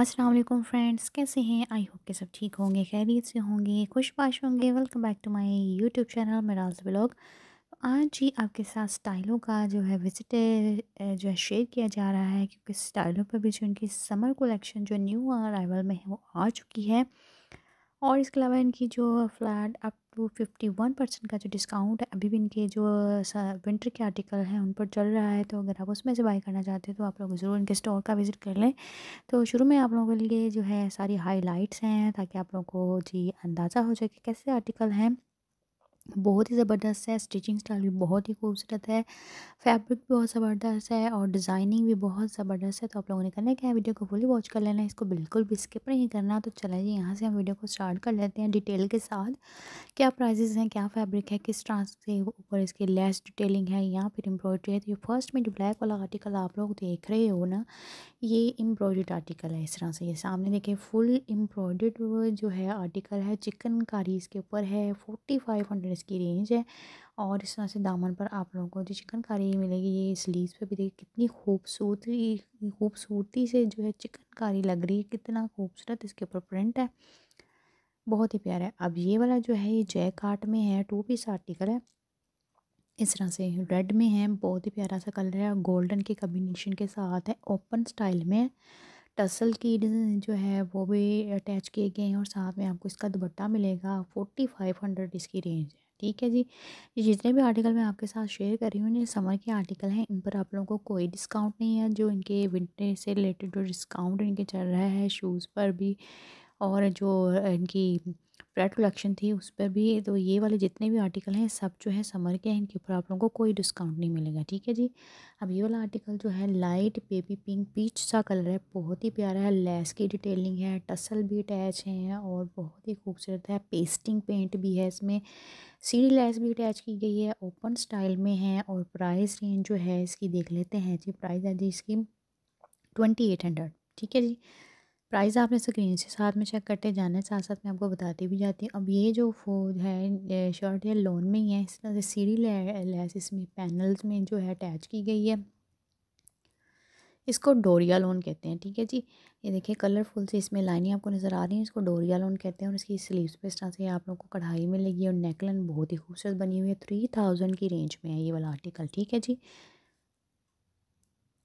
अस्सलाम वालेकुम फ्रेंड्स कैसे हैं आई होप के सब ठीक होंगे खैरियत से होंगे खुशबाश होंगे welcome back to my YouTube channel मराज ब्लॉग आज ही आपके साथ स्टाइलों का जो है विजिट जो है शेयर किया जा रहा है क्योंकि स्टाइलों पर भी जो उनकी समर कलेक्शन जो न्यू अराइवल में है वो आ चुकी है और इसके अलावा इनकी जो flat up to fifty one percent का जो डिस्काउंट है अभी भी इनके जो विंटर के आर्टिकल हैं उन पर चल रहा है तो अगर आप उसमें से बाई करना चाहते हो तो आप लोग ज़रूर इनके स्टोर का विज़िट कर लें तो शुरू में आप लोगों के लिए जो है सारी हाईलाइट्स हैं ताकि आप लोगों को जी अंदाज़ा हो जाए कि कैसे आर्टिकल हैं बहुत ही ज़बरदस्त है स्टिचिंग स्टाइल भी बहुत ही खूबसूरत है फैब्रिक भी बहुत ज़बरदस्त है और डिज़ाइनिंग भी बहुत ज़बरदस्त है तो आप लोगों ने करना क्या है वीडियो को फुली वॉच कर लेना इसको बिल्कुल भी स्किप नहीं करना तो चला जी यहाँ से हम वीडियो को स्टार्ट कर लेते हैं डिटेल के साथ क्या प्राइजेज़ हैं क्या फैब्रिक है किस तरह से ऊपर इसकी लेस डिटेलिंग है या फिर एम्ब्रॉयडरी है तो ये फर्स्ट में जो ब्लैक वाला आर्टिकल आप लोग देख रहे हो ना ये एम्ब्रॉयड आर्टिकल है इस तरह से ये सामने देखिए फुल एम्ब्रॉयड जो है आर्टिकल है चिकनकारी इसके ऊपर है फोर्टी फाइव हंड्रेड इसकी रेंज है और इस तरह से दामन पर आप लोगों को जो चिकनकारी मिलेगी ये स्लीव्स पे भी देखिए कितनी खूबसूरती खूबसूरती से जो है चिकनकारी लग रही है कितना खूबसूरत इसके ऊपर प्रिंट है बहुत ही प्यारा है अब ये वाला जो है ये जैक आर्ट में है टू पीस आर्टिकल है इस तरह से रेड में है बहुत ही प्यारा सा कलर है गोल्डन के कम्बिनेशन के साथ है ओपन स्टाइल में टसल की जो है वो भी अटैच किए गए हैं और साथ में आपको इसका दुपट्टा मिलेगा फोर्टी फाइव हंड्रेड इसकी रेंज है ठीक है जी ये जितने भी आर्टिकल मैं आपके साथ शेयर कर रही हूँ ये समर के आर्टिकल हैं इन पर आप लोगों को कोई डिस्काउंट नहीं है जो इनके विंटर से रिलेटेड जो डिस्काउंट इनके चल रहा है शूज़ पर भी और जो इनकी ब्रेड कलेक्शन थी उस पर भी तो ये वाले जितने भी आर्टिकल हैं सब जो है समर के हैं इनके ऊपर आप लोगों को कोई डिस्काउंट नहीं मिलेगा ठीक है जी अब ये वाला आर्टिकल जो है लाइट बेबी पिंक पीच सा कलर है बहुत ही प्यारा है लेस की डिटेलिंग है टसल भी अटैच है और बहुत ही खूबसूरत है पेस्टिंग पेंट भी है इसमें सीढ़ी लेस भी अटैच की गई है ओपन स्टाइल में है और प्राइस रेंज जो है इसकी देख लेते हैं जी प्राइस है जी इसकी ट्वेंटी एट हंड्रेड ठीक है जी प्राइस आपने स्क्रीन से साथ में चेक करते जाना है साथ साथ में आपको बताती भी जाती हूँ अब ये जो फोज है शर्ट या लोन में ही है इस तरह से सीढ़ी लैस इसमें पैनल्स में जो है अटैच की गई है इसको डोरिया लोन कहते हैं ठीक है जी ये देखिए कलरफुल से इसमें लाइनें आपको नज़र आ रही हैं इसको डोरिया लोन कहते हैं और इसकी स्लीव्स पे इस तरह से आप लोग को कढ़ाई मिलेगी और नेकलन बहुत ही खूबसूरत बनी हुई है थ्री थाउजेंड की रेंज में है ये वाला आर्टिकल ठीक है जी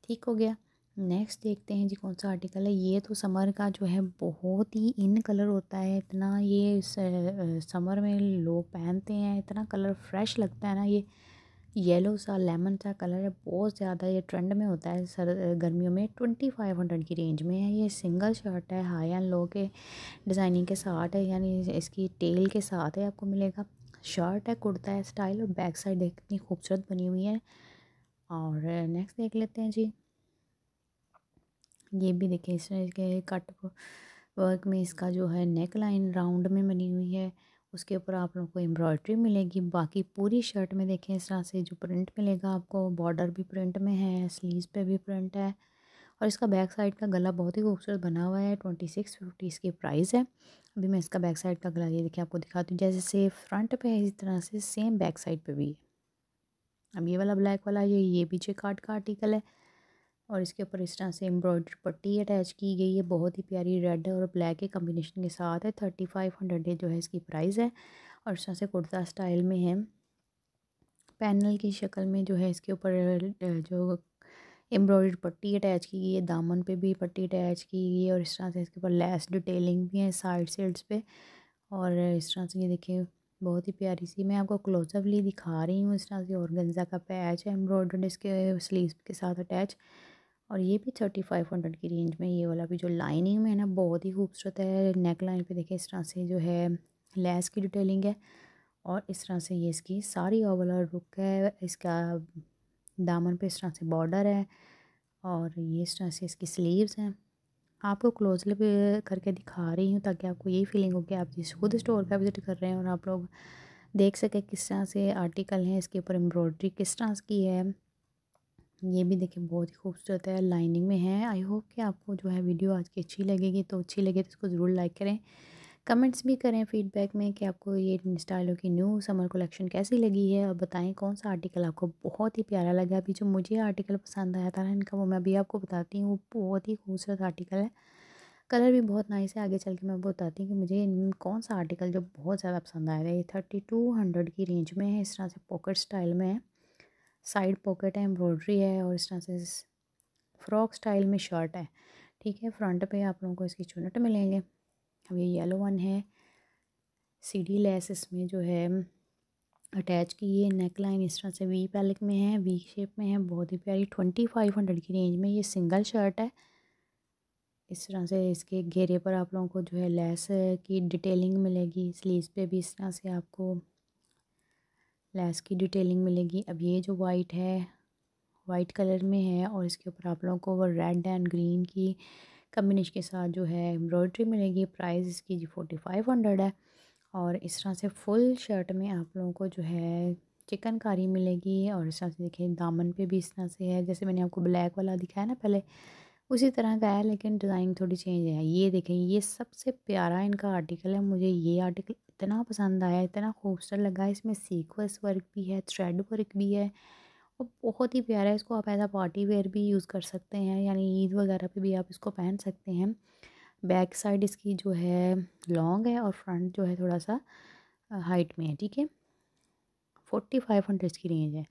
ठीक हो गया नेक्स्ट देखते हैं जी कौन सा आर्टिकल है ये तो समर का जो है बहुत ही इन कलर होता है इतना ये समर में लोग पहनते हैं इतना कलर फ्रेश लगता है ना ये येलो सा लेमन सा कलर है बहुत ज़्यादा ये ट्रेंड में होता है सर गर्मियों में ट्वेंटी फाइव हंड्रेड की रेंज में है ये सिंगल शर्ट है हाई एंड लो के डिज़ाइनिंग के साथ है यानी इसकी टेल के साथ है आपको मिलेगा शर्ट है कुर्ता है स्टाइल और बैक साइड देखिए खूबसूरत बनी हुई है और नेक्स्ट देख लेते हैं जी ये भी देखिए इस तरह के कट वर्क में इसका जो है नेक लाइन राउंड में बनी हुई है उसके ऊपर आप लोगों को एम्ब्रॉयड्री मिलेगी बाकी पूरी शर्ट में देखें इस तरह से जो प्रिंट मिलेगा आपको बॉर्डर भी प्रिंट में है स्लीव पे भी प्रिंट है और इसका बैक साइड का गला बहुत ही खूबसूरत बना हुआ है ट्वेंटी सिक्स फिफ्टी इसकी प्राइस है अभी मैं इसका बैक साइड का गला ये देखिए आपको दिखाती हूँ जैसे से फ्रंट पे है इसी तरह से सेम बैक साइड पे भी है अब ये वाला ब्लैक वाला ये ये पीछे काट का आर्टिकल है और इसके ऊपर इस तरह से एम्ब्रॉयडरी पट्टी अटैच की गई है बहुत ही प्यारी रेड और ब्लैक के कम्बिनेशन के साथ है थर्टी फाइव हंड्रेड जो है इसकी प्राइस है और इस तरह से कुर्ता स्टाइल में है पैनल की शक्ल में जो है इसके ऊपर जो एम्ब्रॉयडरी पट्टी अटैच की गई है दामन पे भी पट्टी अटैच की गई है और इस तरह से इसके ऊपर लेस डिटेलिंग भी है साइड सेड्स पे और इस तरह से ये देखिए बहुत ही प्यारी सी मैं आपको क्लोजअपली दिखा रही हूँ इस तरह से और गंजा का पैच है एम्ब्रॉयडर्ड इसके स्लीव के साथ अटैच और ये भी थर्टी फाइव हंड्रेड की रेंज में ये वाला भी जो लाइनिंग में है ना बहुत ही खूबसूरत है नेक लाइन पे देखें इस तरह से जो है लेस की डिटेलिंग है और इस तरह से ये इसकी सारी ओवला रुक है इसका दामन पे इस तरह से बॉर्डर है और ये इस तरह से इसकी स्लीव्स हैं आपको क्लोजली करके दिखा रही हूँ ताकि आपको यही फीलिंग हो कि आप जिस खुद स्टोर का विज़िट कर रहे हैं और आप लोग देख सकें किस तरह से आर्टिकल हैं इसके ऊपर एम्ब्रॉयड्री किस तरह की है ये भी देखिए बहुत ही खूबसूरत है लाइनिंग में है आई होप कि आपको जो है वीडियो आज की अच्छी लगेगी तो अच्छी लगे तो इसको ज़रूर लाइक करें कमेंट्स भी करें फीडबैक में कि आपको ये स्टाइलों की न्यू समर कलेक्शन कैसी लगी है और बताएं कौन सा आर्टिकल आपको बहुत ही प्यारा लगा अभी जो मुझे आर्टिकल पसंद आया था इनका वो मैं अभी आपको बताती हूँ वो बहुत ही खूबसूरत आर्टिकल है कलर भी बहुत नाइस है आगे चल के मैं बताती हूँ कि मुझे कौन सा आर्टिकल जो बहुत ज़्यादा पसंद आया था ये थर्टी टू हंड्रेड की रेंज में है इस तरह से पॉकेट स्टाइल में है साइड पॉकेट है एम्ब्रॉयडरी है और इस तरह से फ्रॉक स्टाइल में शर्ट है ठीक है फ्रंट पे आप लोगों को इसकी चुनट मिलेंगे अब ये येलो वन है सीढ़ी लेस इसमें जो है अटैच की ये नेक लाइन इस तरह से वी पैलिक में है वी शेप में है बहुत ही प्यारी ट्वेंटी फाइव हंड्रेड की रेंज में ये सिंगल शर्ट है इस तरह से इसके घेरे पर आप लोगों को जो है लेस की डिटेलिंग मिलेगी स्लीव पे भी इस तरह से आपको लेस की डिटेलिंग मिलेगी अब ये जो वाइट है वाइट कलर में है और इसके ऊपर आप लोगों को वो रेड एंड ग्रीन की कम्बिनेशन के साथ जो है एम्ब्रॉयड्री मिलेगी प्राइस इसकी जी फोर्टी फाइव हंड्रेड है और इस तरह से फुल शर्ट में आप लोगों को जो है चिकनकारी मिलेगी और इस तरह से देखिए दामन पे भी इस तरह से है जैसे मैंने आपको ब्लैक वाला दिखाया ना पहले उसी तरह का है लेकिन डिज़ाइन थोड़ी चेंज है ये देखें ये सबसे प्यारा इनका आर्टिकल है मुझे ये आर्टिकल इतना पसंद आया इतना खूबसूरत लगा इसमें सीक्वेंस वर्क भी है थ्रेड वर्क भी है और बहुत ही प्यारा है इसको आप ऐसा पार्टी वेयर भी यूज़ कर सकते हैं यानी ईद वगैरह पे भी आप इसको पहन सकते हैं बैक साइड इसकी जो है लॉन्ग है और फ्रंट जो है थोड़ा सा हाइट में है ठीक है फोर्टी फाइव हंड्रेड इसकी रेंज है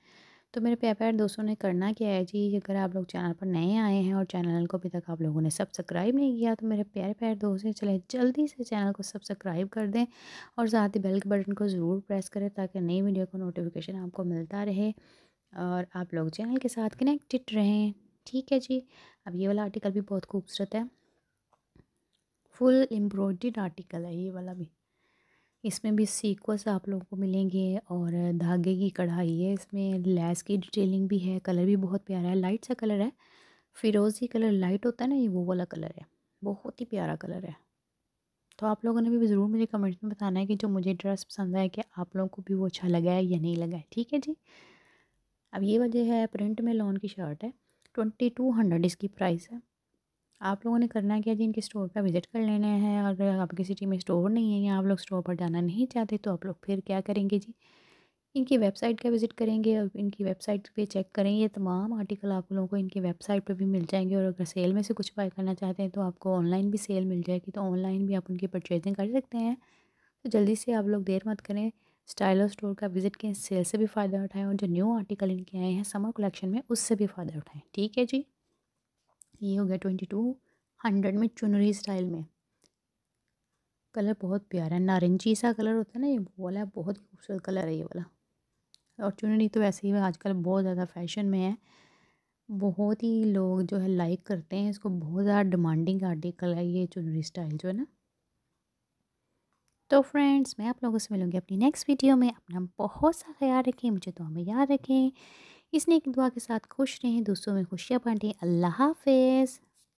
तो मेरे प्यार दोस्तों ने करना क्या है जी अगर आप लोग चैनल पर नए आए हैं और चैनल को अभी तक आप लोगों ने सब्सक्राइब नहीं किया तो मेरे प्यारे प्यार दोस्त चले जल्दी से चैनल को सब्सक्राइब कर दें और साथ ही बेल के बटन को ज़रूर प्रेस करें ताकि नई वीडियो का नोटिफिकेशन आपको मिलता रहे और आप लोग चैनल के साथ कनेक्टेड रहें ठीक है जी अब ये वाला आर्टिकल भी बहुत खूबसूरत है फुल एम्ब्रॉयड आर्टिकल है ये वाला भी इसमें भी सीक्वेंस आप लोगों को मिलेंगे और धागे की कढ़ाई है इसमें लैस की डिटेलिंग भी है कलर भी बहुत प्यारा है लाइट सा कलर है फिरोज़ी कलर लाइट होता है ना ये वो वाला कलर है बहुत ही प्यारा कलर है तो आप लोगों ने भी ज़रूर मुझे कमेंट में बताना है कि जो मुझे ड्रेस पसंद आया कि आप लोगों को भी वो अच्छा लगा है या नहीं लगा है ठीक है जी अब ये वजह है प्रिंट में लॉन की शर्ट है ट्वेंटी टू हंड्रेड इसकी प्राइस है आप लोगों ने करना क्या जी इनके स्टोर पर विज़िट कर लेना है और अगर आपकी सिटी में स्टोर नहीं है या आप लोग स्टोर पर जाना नहीं चाहते तो आप लोग फिर क्या करेंगे जी इनकी वेबसाइट का विज़िट करेंगे और इनकी वेबसाइट पे चेक करेंगे ये तमाम आर्टिकल आप लोगों को इनकी वेबसाइट पे भी मिल जाएंगे और अगर सेल में से कुछ बाय करना चाहते हैं तो आपको ऑनलाइन भी सेल मिल जाएगी तो ऑनलाइन भी आप उनकी परचेजिंग कर सकते हैं तो जल्दी से आप लोग देर मत करें स्टाइलो स्टोर का विज़िट करें सेल से भी फ़ायदा उठाएँ और जो न्यू आर्टिकल इनके आए हैं समर कलेक्शन में उससे भी फ़ायदा उठाएँ ठीक है जी ये हो गया ट्वेंटी टू हंड्रेड में चुनरी स्टाइल में कलर बहुत प्यारा है नारंगी सा कलर होता है ना ये वो वाला बहुत खूबसूरत कलर है ये वाला और चुनरी तो वैसे ही आजकल बहुत ज़्यादा फैशन में है बहुत ही लोग जो है लाइक करते हैं इसको बहुत ज़्यादा डिमांडिंग आर्टिकल है ये चुनरी स्टाइल जो है ना तो फ्रेंड्स मैं आप लोगों से मिलूँगी अपनी नेक्स्ट वीडियो में अपना बहुत सा ख्याल रखें मुझे तो हमें याद रखें इसने एक दुआ के साथ खुश रहें दूसरों में खुशियाँ बांटें अल्लाह हाफिज़